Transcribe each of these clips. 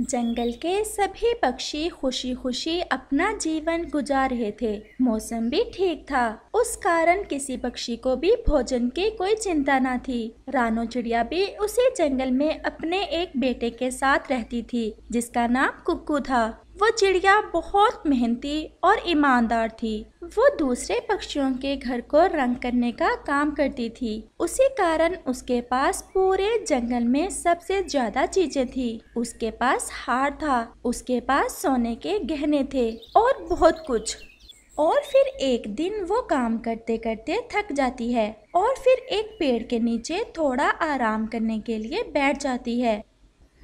जंगल के सभी पक्षी खुशी खुशी अपना जीवन गुजार रहे थे मौसम भी ठीक था उस कारण किसी पक्षी को भी भोजन की कोई चिंता न थी रानो चिड़िया भी उसी जंगल में अपने एक बेटे के साथ रहती थी जिसका नाम कुक्कू था वो चिड़िया बहुत मेहनती और ईमानदार थी वो दूसरे पक्षियों के घर को रंग करने का काम करती थी उसी कारण उसके पास पूरे जंगल में सबसे ज्यादा चीजें थी उसके पास हार था उसके पास सोने के गहने थे और बहुत कुछ और फिर एक दिन वो काम करते करते थक जाती है और फिर एक पेड़ के नीचे थोड़ा आराम करने के लिए बैठ जाती है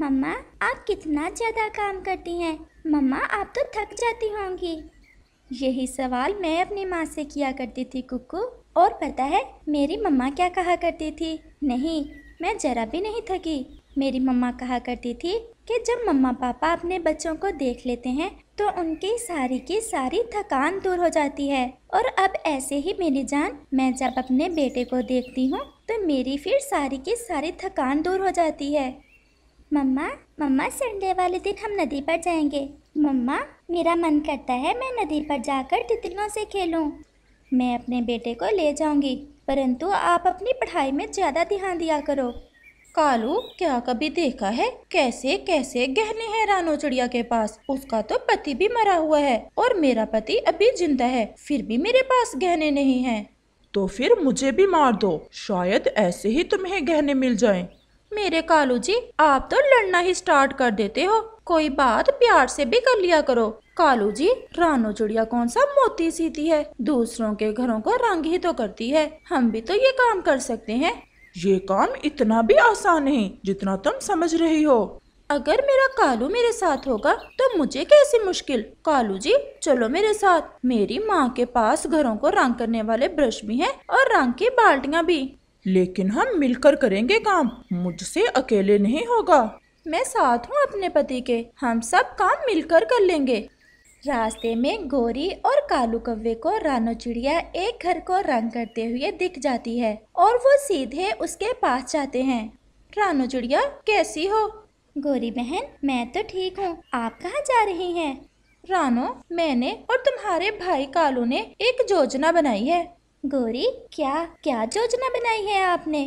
मम्मा आप कितना ज़्यादा काम करती हैं मम्मा आप तो थक जाती होंगी यही सवाल मैं अपनी माँ से किया करती थी कुकू और पता है मेरी मम्मा क्या कहा करती थी नहीं मैं ज़रा भी नहीं थकी मेरी मम्मा कहा करती थी कि जब मम्मा पापा अपने बच्चों को देख लेते हैं तो उनकी सारी की सारी थकान दूर हो जाती है और अब ऐसे ही मेरी जान मैं जब अपने बेटे को देखती हूँ तो मेरी फिर सारी की सारी थकान दूर हो जाती है मम्मा मम्मा संडे वाले दिन हम नदी पर जाएंगे मम्मा मेरा मन करता है मैं नदी पर जाकर तितलियों से खेलूं। मैं अपने बेटे को ले जाऊंगी परंतु आप अपनी पढ़ाई में ज़्यादा ध्यान दिया करो कालू क्या कभी देखा है कैसे कैसे गहने हैं रानो चिड़िया के पास उसका तो पति भी मरा हुआ है और मेरा पति अभी जिंदा है फिर भी मेरे पास गहने नहीं हैं। तो फिर मुझे भी मार दो शायद ऐसे ही तुम्हें गहने मिल जाएं। मेरे कालू जी आप तो लड़ना ही स्टार्ट कर देते हो कोई बात प्यार से भी कर लिया करो कालू जी रानो चुड़िया कौन सा मोती सीती है दूसरों के घरों को रंग ही तो करती है हम भी तो ये काम कर सकते हैं ये काम इतना भी आसान नहीं जितना तुम समझ रही हो अगर मेरा कालू मेरे साथ होगा तो मुझे कैसी मुश्किल कालू जी चलो मेरे साथ मेरी माँ के पास घरों को रंग करने वाले ब्रश भी हैं और रंग की बाल्टियाँ भी लेकिन हम मिलकर करेंगे काम मुझसे अकेले नहीं होगा मैं साथ हूँ अपने पति के हम सब काम मिलकर कर लेंगे रास्ते में गोरी और कालू कव्वे को रानो चिड़िया एक घर को रंग करते हुए दिख जाती है और वो सीधे उसके पास जाते हैं रानो चिड़िया कैसी हो गोरी बहन मैं तो ठीक हूँ आप कहाँ जा रही हैं रानो मैंने और तुम्हारे भाई कालू ने एक योजना बनाई है गौरी क्या क्या योजना बनाई है आपने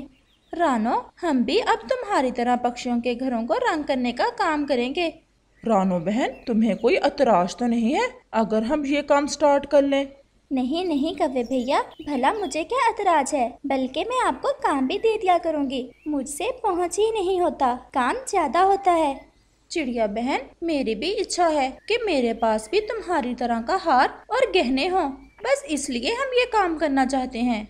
रानो हम भी अब तुम्हारी तरह पक्षियों के घरों को रंग करने का काम करेंगे रानो बहन तुम्हें कोई अतराज तो नहीं है अगर हम ये काम स्टार्ट कर लें नहीं नहीं कवे भैया भला मुझे क्या अतराज है बल्कि मैं आपको काम भी दे दिया करूँगी मुझसे पहुँच ही नहीं होता काम ज्यादा होता है चिड़िया बहन मेरी भी इच्छा है कि मेरे पास भी तुम्हारी तरह का हार और गहने हों बस इसलिए हम ये काम करना चाहते हैं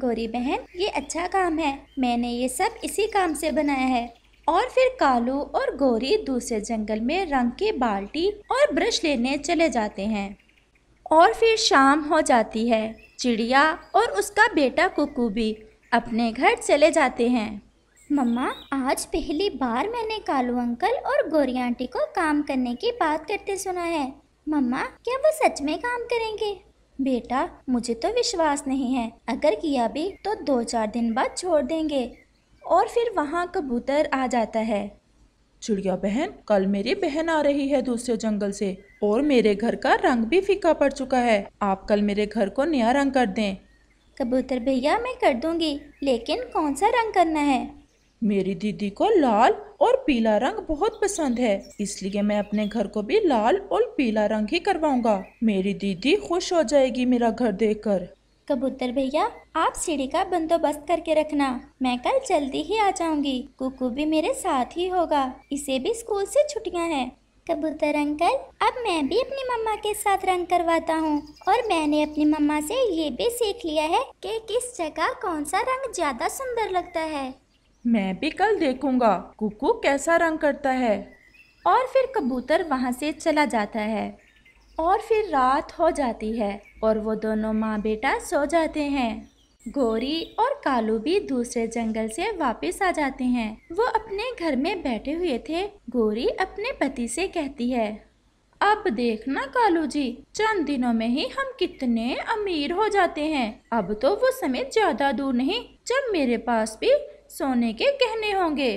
गौरी बहन ये अच्छा काम है मैंने ये सब इसी काम से बनाया है और फिर कालू और गौरी दूसरे जंगल में रंग की बाल्टी और ब्रश लेने चले जाते हैं और फिर शाम हो जाती है चिड़िया और उसका बेटा कुकू भी अपने घर चले जाते हैं मम्मा आज पहली बार मैंने कालू अंकल और गौरी आंटी को काम करने की बात करते सुना है मम्मा क्या वो सच में काम करेंगे बेटा मुझे तो विश्वास नहीं है अगर किया भी तो दो चार दिन बाद छोड़ देंगे और फिर वहाँ कबूतर आ जाता है चिड़िया बहन कल मेरी बहन आ रही है दूसरे जंगल से और मेरे घर का रंग भी फीका पड़ चुका है आप कल मेरे घर को नया रंग कर दें कबूतर भैया मैं कर दूंगी लेकिन कौन सा रंग करना है मेरी दीदी को लाल और पीला रंग बहुत पसंद है इसलिए मैं अपने घर को भी लाल और पीला रंग ही करवाऊंगा मेरी दीदी खुश हो जाएगी मेरा घर देखकर कबूतर भैया आप सीढ़ी का बंदोबस्त करके रखना मैं कल जल्दी ही आ जाऊंगी कुकू भी मेरे साथ ही होगा इसे भी स्कूल से छुट्टियां हैं कबूतर अंकल अब मैं भी अपनी मम्मा के साथ रंग करवाता हूँ और मैंने अपनी मम्मा से ये भी सीख लिया है कि किस जगह कौन सा रंग ज़्यादा सुंदर लगता है मैं भी कल देखूंगा कुकू कैसा रंग करता है और फिर कबूतर वहाँ से चला जाता है और फिर रात हो जाती है और वो दोनों माँ बेटा सो जाते हैं गोरी और कालू भी दूसरे जंगल से वापस आ जाते हैं वो अपने घर में बैठे हुए थे गोरी अपने पति से कहती है अब देखना कालू जी चंद दिनों में ही हम कितने अमीर हो जाते हैं अब तो वो समय ज्यादा दूर नहीं जब मेरे पास भी सोने के गहने होंगे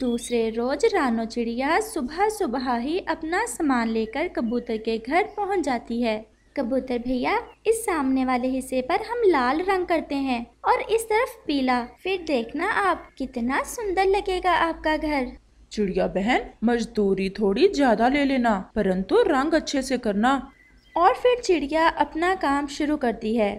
दूसरे रोज रानो चिड़िया सुबह सुबह ही अपना सामान लेकर कबूतर के घर पहुंच जाती है कबूतर भैया इस सामने वाले हिस्से पर हम लाल रंग करते हैं और इस तरफ पीला फिर देखना आप कितना सुंदर लगेगा आपका घर चिड़िया बहन मजदूरी थोड़ी ज्यादा ले लेना परंतु रंग अच्छे से करना और फिर चिड़िया अपना काम शुरू करती है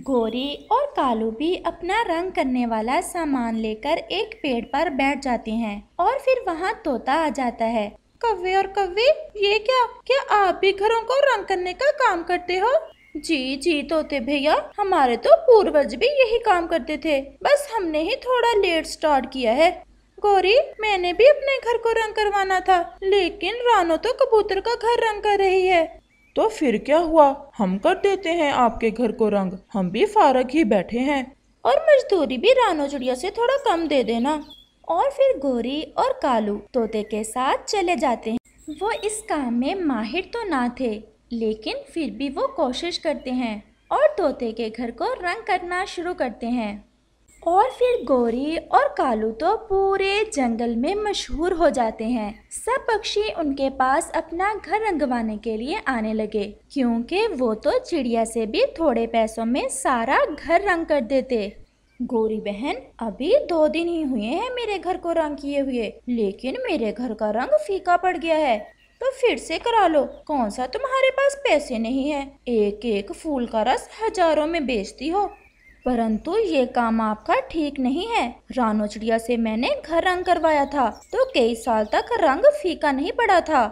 गोरी और कालू भी अपना रंग करने वाला सामान लेकर एक पेड़ पर बैठ जाते हैं और फिर वहाँ तोता आ जाता है कव्वे और कव्वे ये क्या क्या आप भी घरों को रंग करने का काम करते हो जी जी तोते भैया हमारे तो पूर्वज भी यही काम करते थे बस हमने ही थोड़ा लेट स्टार्ट किया है गौरी मैंने भी अपने घर को रंग करवाना था लेकिन रानो तो कबूतर का घर रंग कर रही है तो फिर क्या हुआ हम कर देते हैं आपके घर को रंग हम भी फारग ही बैठे हैं और मजदूरी भी रानो चिड़िया से थोड़ा कम दे देना और फिर गोरी और कालू तोते के साथ चले जाते हैं वो इस काम में माहिर तो ना थे लेकिन फिर भी वो कोशिश करते हैं और तोते के घर को रंग करना शुरू करते हैं और फिर गोरी और कालू तो पूरे जंगल में मशहूर हो जाते हैं सब पक्षी उनके पास अपना घर रंगवाने के लिए आने लगे क्योंकि वो तो चिड़िया से भी थोड़े पैसों में सारा घर रंग कर देते गोरी बहन अभी दो दिन ही हुए हैं मेरे घर को रंग किए हुए लेकिन मेरे घर का रंग फीका पड़ गया है तो फिर से करा लो कौन सा तुम्हारे पास पैसे नहीं है एक एक फूल का रस हजारों में बेचती हो परंतु ये काम आपका ठीक नहीं है रानो चिड़िया से मैंने घर रंग करवाया था तो कई साल तक रंग फीका नहीं पड़ा था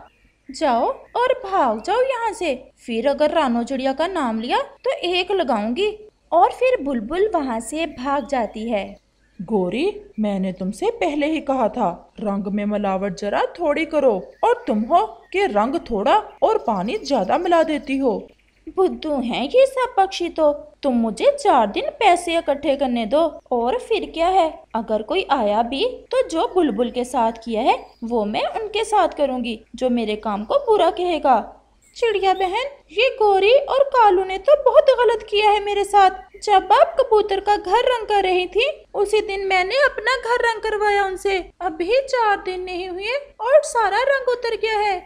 जाओ और भाग जाओ यहाँ से फिर अगर रानो चिड़िया का नाम लिया तो एक लगाऊंगी और फिर बुलबुल वहाँ से भाग जाती है गोरी मैंने तुमसे पहले ही कहा था रंग में मिलावट जरा थोड़ी करो और तुम हो कि रंग थोड़ा और पानी ज्यादा मिला देती हो बुद्धू हैं ये सब पक्षी तो तुम मुझे चार दिन पैसे इकट्ठे करने दो और फिर क्या है अगर कोई आया भी तो जो बुलबुल के साथ किया है वो मैं उनके साथ करूँगी जो मेरे काम को पूरा कहेगा चिड़िया बहन ये गोरी और कालू ने तो बहुत गलत किया है मेरे साथ जब आप कबूतर का घर रंग कर रही थी उसी दिन मैंने अपना घर रंग करवाया उनसे अभी चार दिन नहीं हुए और सारा रंग उतर गया है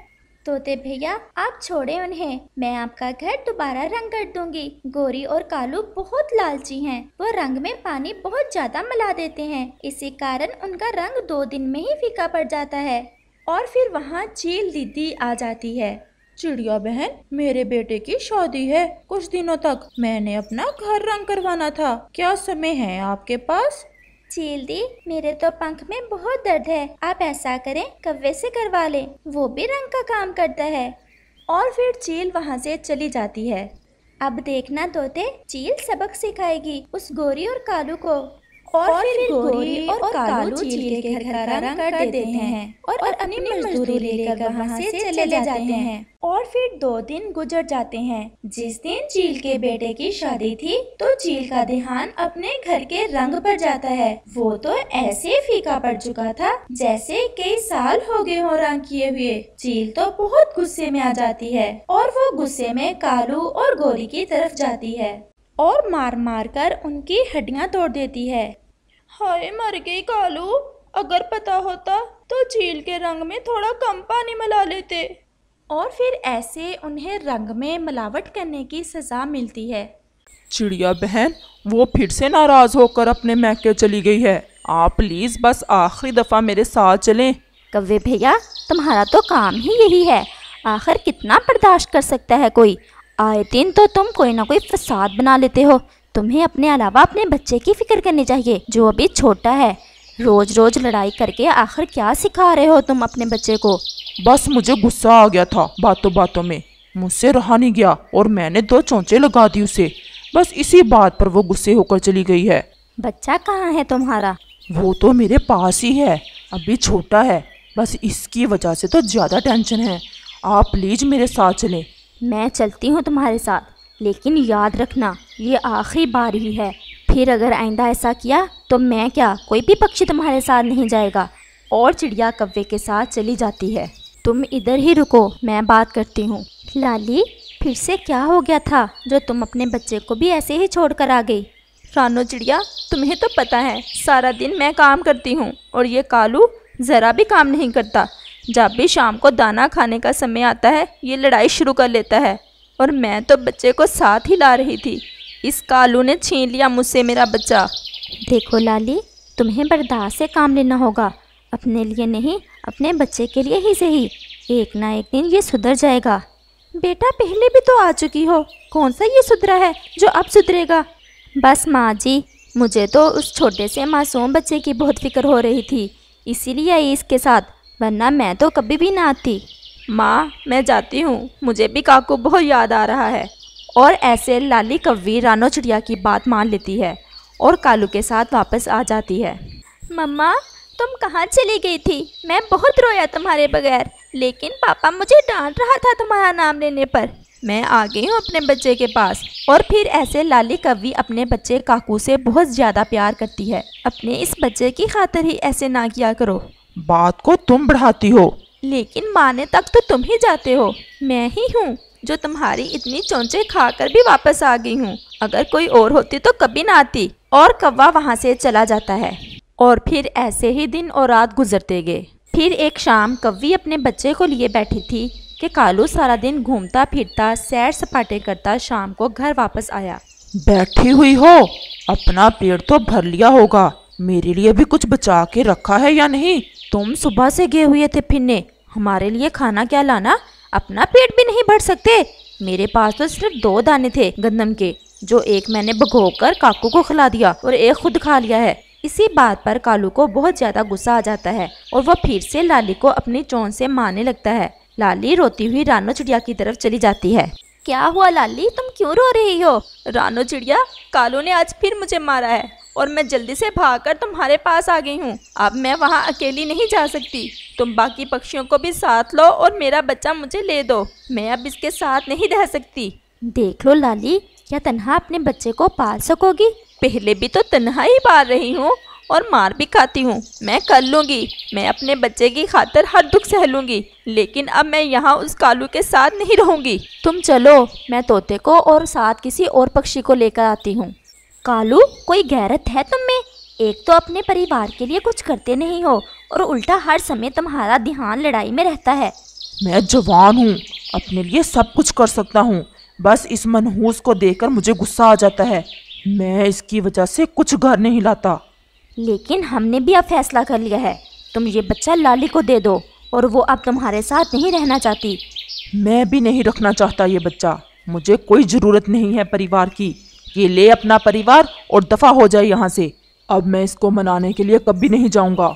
तोते भैया आप छोड़े उन्हें मैं आपका घर दोबारा रंग कर दूंगी गोरी और कालू बहुत लालची हैं। वो रंग में पानी बहुत ज्यादा मिला देते हैं इसी कारण उनका रंग दो दिन में ही फीका पड़ जाता है और फिर वहाँ चील दीदी आ जाती है चिड़िया बहन मेरे बेटे की शादी है कुछ दिनों तक मैंने अपना घर रंग करवाना था क्या समय है आपके पास चील दी मेरे तो पंख में बहुत दर्द है आप ऐसा करें कव्वे से करवा लें वो भी रंग का काम करता है और फिर चील वहाँ से चली जाती है अब देखना तोते चील सबक सिखाएगी उस गोरी और कालू को और, और फिर गोरी और, और कालू चील के घर का रंग कर देते हैं और, और अपनी मजदूरी लेकर वहाँ से चले जाते हैं और फिर दो दिन गुजर जाते हैं जिस दिन चील के बेटे की शादी थी तो चील का ध्यान अपने घर के रंग पर जाता है वो तो ऐसे फीका पड़ चुका था जैसे कई साल हो गए हो रंग किए हुए चील तो बहुत गुस्से में आ जाती है और वो गुस्से में कालू और गोरी की तरफ जाती है और मार मार कर उनकी हड्डियाँ तोड़ देती है हाय मर गई कालू अगर पता होता तो झील के रंग में थोड़ा कम पानी मिला लेते और फिर ऐसे उन्हें रंग में मिलावट करने की सज़ा मिलती है चिड़िया बहन वो फिर से नाराज़ होकर अपने महके चली गई है आप प्लीज़ बस आखिरी दफ़ा मेरे साथ चलें कव्वे भैया तुम्हारा तो काम ही यही है आखिर कितना बर्दाश्त कर सकता है कोई आए दिन तो तुम कोई ना कोई फसाद बना लेते हो तुम्हें अपने अलावा अपने बच्चे की फिक्र करनी चाहिए जो अभी छोटा है रोज रोज लड़ाई करके आखिर क्या सिखा रहे हो तुम अपने बच्चे को बस मुझे गुस्सा आ गया था बातों बातों में मुझसे रहा नहीं गया और मैंने दो चौंचे लगा दी उसे बस इसी बात पर वो गुस्से होकर चली गई है बच्चा कहाँ है तुम्हारा वो तो मेरे पास ही है अभी छोटा है बस इसकी वजह से तो ज़्यादा टेंशन है आप प्लीज़ मेरे साथ चलें मैं चलती हूँ तुम्हारे साथ लेकिन याद रखना ये आखिरी बार ही है फिर अगर आइंदा ऐसा किया तो मैं क्या कोई भी पक्षी तुम्हारे साथ नहीं जाएगा और चिड़िया कव्वे के साथ चली जाती है तुम इधर ही रुको मैं बात करती हूँ लाली फिर से क्या हो गया था जो तुम अपने बच्चे को भी ऐसे ही छोड़ कर आ गई रानो चिड़िया तुम्हें तो पता है सारा दिन मैं काम करती हूँ और ये कालू ज़रा भी काम नहीं करता जब भी शाम को दाना खाने का समय आता है ये लड़ाई शुरू कर लेता है और मैं तो बच्चे को साथ ही ला रही थी इस कालू ने छीन लिया मुझसे मेरा बच्चा देखो लाली तुम्हें बर्दाश्त से काम लेना होगा अपने लिए नहीं अपने बच्चे के लिए ही सही एक ना एक दिन ये सुधर जाएगा बेटा पहले भी तो आ चुकी हो कौन सा ये सुधरा है जो अब सुधरेगा बस माँ जी मुझे तो उस छोटे से मासूम बच्चे की बहुत फिक्र हो रही थी इसीलिए आई इसके साथ वरना मैं तो कभी भी ना आती माँ मैं जाती हूँ मुझे भी काकू बहुत याद आ रहा है और ऐसे लाली कव्वी रानो चिड़िया की बात मान लेती है और कालू के साथ वापस आ जाती है मम्मा तुम कहाँ चली गई थी मैं बहुत रोया तुम्हारे बगैर लेकिन पापा मुझे डांट रहा था तुम्हारा नाम लेने पर मैं आ गई हूँ अपने बच्चे के पास और फिर ऐसे लाली कवि अपने बच्चे काकू से बहुत ज़्यादा प्यार करती है अपने इस बच्चे की खातर ही ऐसे ना किया करो बात को तुम बढ़ाती हो लेकिन माने तक तो तुम ही जाते हो मैं ही हूँ जो तुम्हारी इतनी खा खाकर भी वापस आ गई हूँ अगर कोई और होती तो कभी ना आती और कौवा वहाँ से चला जाता है और फिर ऐसे ही दिन और रात गुजरते गए फिर एक शाम कवी अपने बच्चे को लिए बैठी थी कि कालू सारा दिन घूमता फिरता सैर सपाटे करता शाम को घर वापस आया बैठी हुई हो अपना पेट तो भर लिया होगा मेरे लिए भी कुछ बचा के रखा है या नहीं तुम सुबह से गए हुए थे फिरने हमारे लिए खाना क्या लाना अपना पेट भी नहीं भर सकते मेरे पास तो सिर्फ दो दाने थे गंदम के जो एक मैंने भगो कर काकू को खिला दिया और एक खुद खा लिया है इसी बात पर कालू को बहुत ज्यादा गुस्सा आ जाता है और वह फिर से लाली को अपनी चोन से मारने लगता है लाली रोती हुई रानो चिड़िया की तरफ चली जाती है क्या हुआ लाली तुम क्यों रो रही हो रानो चिड़िया कालू ने आज फिर मुझे मारा है और मैं जल्दी से भागकर तुम्हारे पास आ गई हूँ अब मैं वहाँ अकेली नहीं जा सकती तुम बाकी पक्षियों को भी साथ लो और मेरा बच्चा मुझे ले दो मैं अब इसके साथ नहीं रह सकती देख लो लाली क्या तन्हा अपने बच्चे को पाल सकोगी पहले भी तो तन्हा ही पाल रही हूँ और मार भी खाती हूँ मैं कर लूँगी मैं अपने बच्चे की खातर हर दुख सह लूँगी लेकिन अब मैं यहाँ उस कालू के साथ नहीं रहूँगी तुम चलो मैं तोते को और साथ किसी और पक्षी को लेकर आती हूँ कालू कोई गैरत है तुम में एक तो अपने परिवार के लिए कुछ करते नहीं हो और उल्टा हर समय तुम्हारा ध्यान लड़ाई में रहता है मैं जवान हूँ अपने लिए सब कुछ कर सकता हूँ बस इस मनहूस को देखकर मुझे गुस्सा आ जाता है मैं इसकी वजह से कुछ घर नहीं लाता लेकिन हमने भी अब फैसला कर लिया है तुम ये बच्चा लाली को दे दो और वो अब तुम्हारे साथ नहीं रहना चाहती मैं भी नहीं रखना चाहता ये बच्चा मुझे कोई ज़रूरत नहीं है परिवार की ये ले अपना परिवार और दफा हो जाए यहाँ से अब मैं इसको मनाने के लिए कभी नहीं जाऊँगा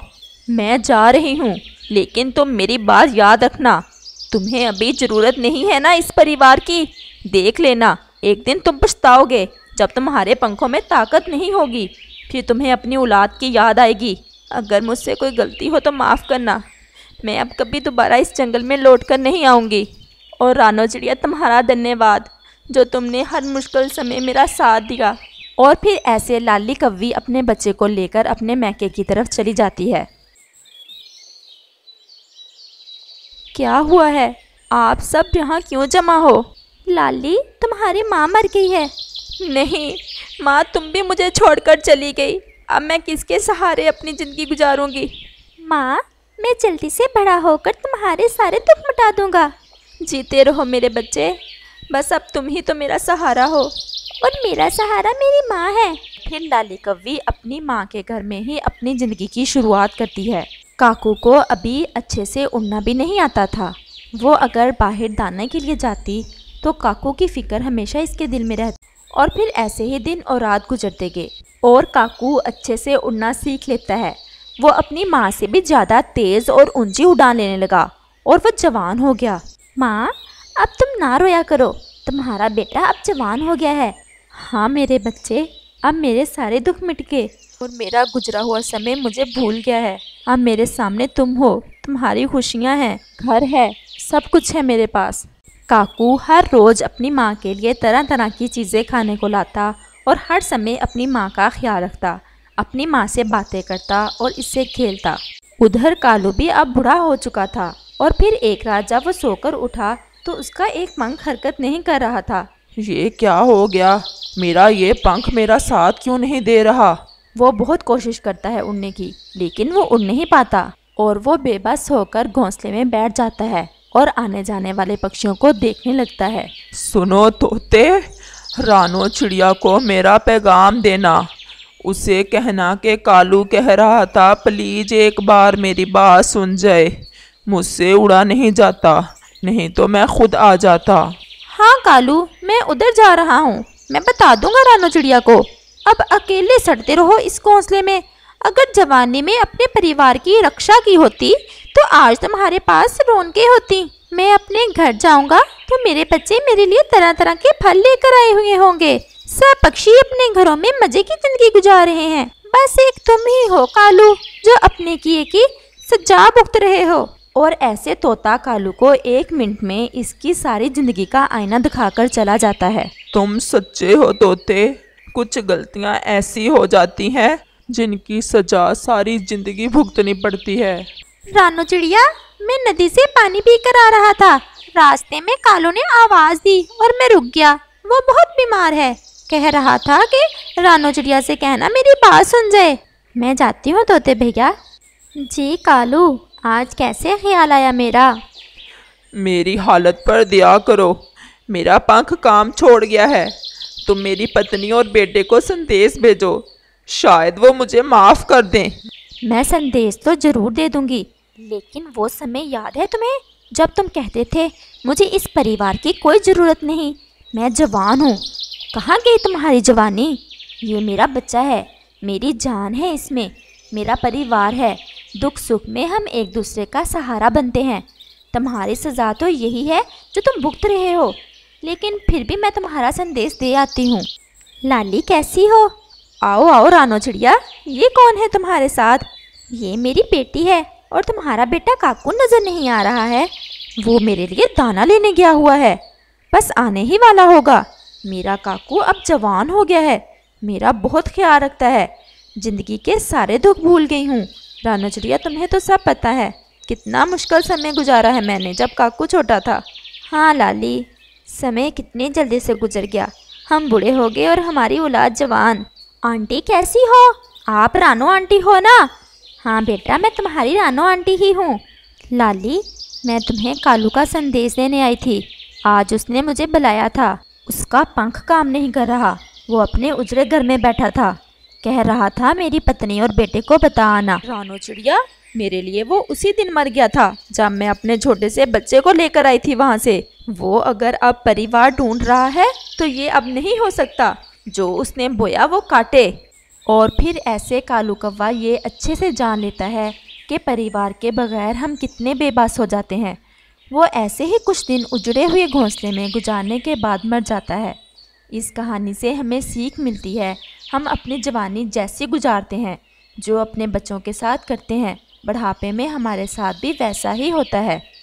मैं जा रही हूँ लेकिन तुम मेरी बात याद रखना तुम्हें अभी ज़रूरत नहीं है ना इस परिवार की देख लेना एक दिन तुम पछताओगे जब तुम्हारे पंखों में ताकत नहीं होगी फिर तुम्हें अपनी औलाद की याद आएगी अगर मुझसे कोई गलती हो तो माफ़ करना मैं अब कभी दोबारा इस जंगल में लौट कर नहीं आऊँगी और रानो चिड़िया तुम्हारा धन्यवाद जो तुमने हर मुश्किल समय मेरा साथ दिया और फिर ऐसे लाली कवि अपने बच्चे को लेकर अपने मैके की तरफ चली जाती है क्या हुआ है आप सब यहाँ क्यों जमा हो लाली तुम्हारी माँ मर गई है नहीं माँ तुम भी मुझे छोड़कर चली गई अब मैं किसके सहारे अपनी ज़िंदगी गुजारूंगी माँ मैं जल्दी से बड़ा होकर तुम्हारे सारे दुख मिटा दूंगा जीते रहो मेरे बच्चे बस अब तुम ही तो मेरा सहारा हो और मेरा सहारा मेरी माँ है फिर लाली कवि अपनी माँ के घर में ही अपनी ज़िंदगी की शुरुआत करती है काकू को अभी अच्छे से उड़ना भी नहीं आता था वो अगर बाहर दाने के लिए जाती तो काकू की फ़िक्र हमेशा इसके दिल में रहती और फिर ऐसे ही दिन और रात गुजरते गए और काकू अच्छे से उड़ना सीख लेता है वो अपनी माँ से भी ज़्यादा तेज़ और ऊंची उड़ान लेने लगा और वह जवान हो गया माँ अब तुम ना रोया करो तुम्हारा बेटा अब जवान हो गया है हाँ मेरे बच्चे अब मेरे सारे दुख मिट गए और मेरा गुजरा हुआ समय मुझे भूल गया है अब मेरे सामने तुम हो तुम्हारी खुशियाँ हैं घर है सब कुछ है मेरे पास काकू हर रोज़ अपनी माँ के लिए तरह तरह की चीज़ें खाने को लाता और हर समय अपनी माँ का ख्याल रखता अपनी माँ से बातें करता और इससे खेलता उधर कालू भी अब बूढ़ा हो चुका था और फिर एक रात जब वो सोकर उठा तो उसका एक पंख हरकत नहीं कर रहा था ये क्या हो गया मेरा ये पंख मेरा साथ क्यों नहीं दे रहा वो बहुत कोशिश करता है उड़ने की लेकिन वो उड़ नहीं पाता और वो बेबस होकर घोंसले में बैठ जाता है और आने जाने वाले पक्षियों को देखने लगता है सुनो तोते रानो चिड़िया को मेरा पैगाम देना उसे कहना के कालू कह रहा था प्लीज एक बार मेरी बात सुन जाए मुझसे उड़ा नहीं जाता नहीं तो मैं खुद आ जाता हाँ कालू मैं उधर जा रहा हूँ मैं बता दूंगा रानो चिड़िया को अब अकेले सड़ते रहो इस घोंसले में अगर जवानी में अपने परिवार की रक्षा की होती तो आज तुम्हारे पास रोनके होती मैं अपने घर जाऊंगा तो मेरे बच्चे मेरे लिए तरह तरह के फल लेकर आए हुए होंगे सब पक्षी अपने घरों में मजे की जिंदगी गुजार रहे हैं बस एक तुम ही हो कालू जो अपने किए की सजा भुगत रहे हो और ऐसे तोता कालू को एक मिनट में इसकी सारी जिंदगी का आईना दिखाकर चला जाता है तुम सच्चे हो तोते कुछ गलतियाँ ऐसी हो जाती हैं जिनकी सजा सारी जिंदगी भुगतनी पड़ती है रानो चिड़िया मैं नदी से पानी पीकर आ रहा था रास्ते में कालू ने आवाज़ दी और मैं रुक गया वो बहुत बीमार है कह रहा था कि रानो चिड़िया से कहना मेरी बात सुन जाए मैं जाती हूँ तोते भैया जी कालू आज कैसे ख्याल आया मेरा मेरी हालत पर दिया करो मेरा पंख काम छोड़ गया है तुम मेरी पत्नी और बेटे को संदेश भेजो शायद वो मुझे माफ़ कर दें मैं संदेश तो ज़रूर दे दूंगी लेकिन वो समय याद है तुम्हें जब तुम कहते थे मुझे इस परिवार की कोई ज़रूरत नहीं मैं जवान हूँ कहाँ गई तुम्हारी जवानी ये मेरा बच्चा है मेरी जान है इसमें मेरा परिवार है दुख सुख में हम एक दूसरे का सहारा बनते हैं तुम्हारी सज़ा तो यही है जो तुम भुगत रहे हो लेकिन फिर भी मैं तुम्हारा संदेश दे आती हूँ लाली कैसी हो आओ आओ रानो चिड़िया ये कौन है तुम्हारे साथ ये मेरी बेटी है और तुम्हारा बेटा काकू नज़र नहीं आ रहा है वो मेरे लिए दाना लेने गया हुआ है बस आने ही वाला होगा मेरा काकू अब जवान हो गया है मेरा बहुत ख्याल रखता है ज़िंदगी के सारे दुख भूल गई हूँ राना चिड़िया तुम्हें तो सब पता है कितना मुश्किल समय गुजारा है मैंने जब काकू छोटा था हाँ लाली समय कितने जल्दी से गुजर गया हम बूढ़े हो गए और हमारी औलाद जवान आंटी कैसी हो आप रानो आंटी हो ना हाँ बेटा मैं तुम्हारी रानो आंटी ही हूँ लाली मैं तुम्हें कालू का संदेश देने आई थी आज उसने मुझे बुलाया था उसका पंख काम नहीं कर रहा वो अपने उजरे घर में बैठा था कह रहा था मेरी पत्नी और बेटे को बताना रानो चिड़िया मेरे लिए वो उसी दिन मर गया था जब मैं अपने छोटे से बच्चे को लेकर आई थी वहाँ से वो अगर अब परिवार ढूंढ रहा है तो ये अब नहीं हो सकता जो उसने बोया वो काटे और फिर ऐसे कालू कौवा ये अच्छे से जान लेता है कि परिवार के बगैर हम कितने बेबस हो जाते हैं वो ऐसे ही कुछ दिन उजड़े हुए घोंसले में गुजारने के बाद मर जाता है इस कहानी से हमें सीख मिलती है हम अपनी जवानी जैसी गुजारते हैं जो अपने बच्चों के साथ करते हैं बढ़ापे में हमारे साथ भी वैसा ही होता है